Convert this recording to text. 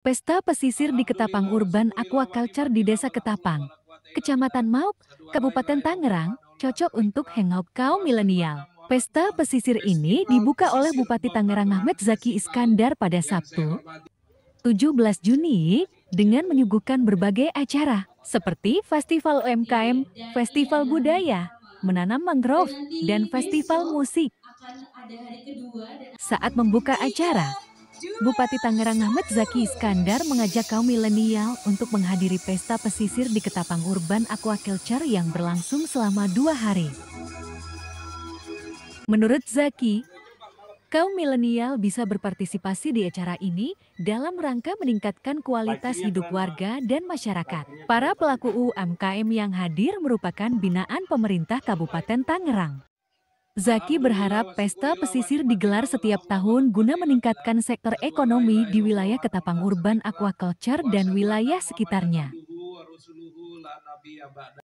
Pesta pesisir di Ketapang Urban Aquaculture di Desa Ketapang, Kecamatan Maup, Kabupaten Tangerang, cocok untuk hangout kaum milenial. Pesta pesisir ini dibuka oleh Bupati Tangerang Ahmed Zaki Iskandar pada Sabtu, 17 Juni, dengan menyuguhkan berbagai acara, seperti Festival UMKM, Festival Budaya, Menanam Mangrove, dan Festival Musik. Saat membuka acara, Bupati Tangerang Ahmad Zaki Iskandar mengajak kaum milenial untuk menghadiri pesta pesisir di Ketapang Urban Aquaculture yang berlangsung selama dua hari. Menurut Zaki, kaum milenial bisa berpartisipasi di acara ini dalam rangka meningkatkan kualitas hidup warga dan masyarakat. Para pelaku UMKM yang hadir merupakan binaan pemerintah Kabupaten Tangerang. Zaki berharap pesta pesisir digelar setiap tahun guna meningkatkan sektor ekonomi di wilayah Ketapang Urban Aquaculture dan wilayah sekitarnya.